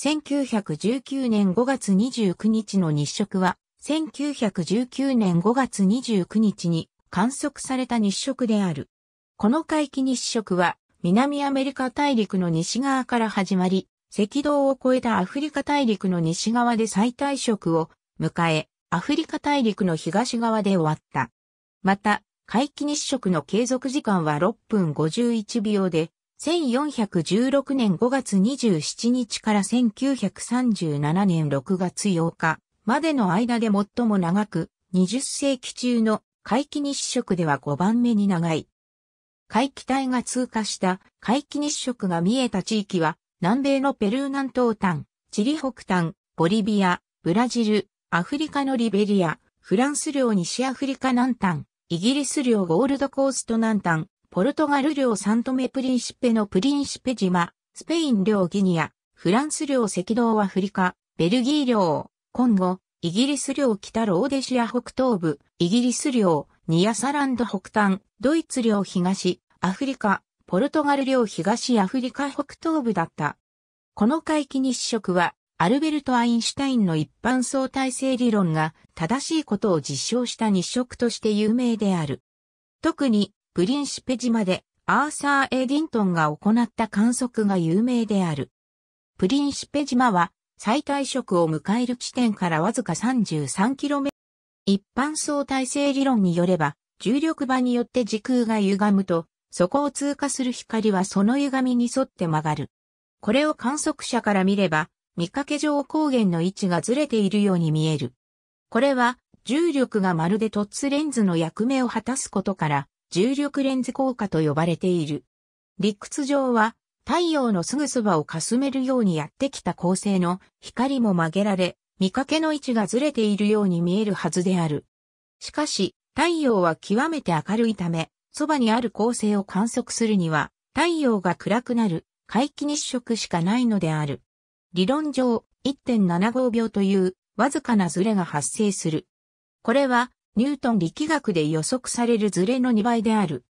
1919年5月29日の日食は、1919年5月29日に観測された日食である。この回帰日食は、南アメリカ大陸の西側から始まり、赤道を越えたアフリカ大陸の西側で再退職を迎え、アフリカ大陸の東側で終わった。また、回帰日食の継続時間は6分51秒で、1416年5月27日から1937年6月8日までの間で最も長く、20世紀中の回帰日食では5番目に長い。回帰帯が通過した回帰日食が見えた地域は、南米のペルー南東端、チリ北端、ボリビア、ブラジル、アフリカのリベリア、フランス領西アフリカ南端、イギリス領ゴールドコースト南端、ポルトガル領サントメプリンシペのプリンシペ島、スペイン領ギニア、フランス領赤道アフリカ、ベルギー領、今後、イギリス領北ローデシア北東部、イギリス領、ニアサランド北端、ドイツ領東、アフリカ、ポルトガル領東アフリカ北東部だった。この回帰日食は、アルベルト・アインシュタインの一般相対性理論が正しいことを実証した日食として有名である。特にプリンシペ島でアーサー・エディントンが行った観測が有名である。プリンシペ島は最大色を迎える地点からわずか 33km。一般相対性理論によれば、重力場によって時空が歪むと、そこを通過する光はその歪みに沿って曲がる。これを観測者から見れば、見かけ上光源の位置がずれているように見える。これは、重力がまるでトッツレンズの役目を果たすことから、重力レンズ効果と呼ばれている。理屈上は太陽のすぐそばをかすめるようにやってきた恒星の光も曲げられ、見かけの位置がずれているように見えるはずである。しかし、太陽は極めて明るいため、そばにある恒星を観測するには、太陽が暗くなる、回帰日食しかないのである。理論上、1.75秒という、わずかなずれが発生する。これは、ニュートン力学で予測されるズレの2倍である。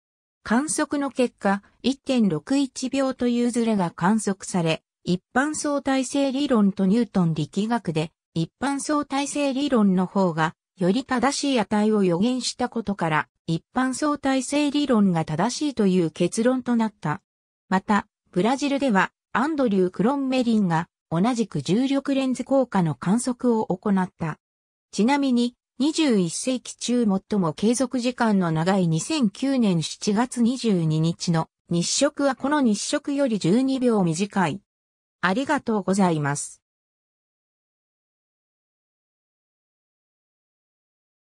観測の結果、1.61秒というズレが観測され、一般相対性理論とニュートン力学で、一般相対性理論の方が、より正しい値を予言したことから、一般相対性理論が正しいという結論となった。また、ブラジルでは、アンドリュー・クロンメリンが、同じく重力レンズ効果の観測を行った。ちなみに、21世紀中最も継続時間の長い2009年7月22日の日食はこの日食より12秒短い。ありがとうございます。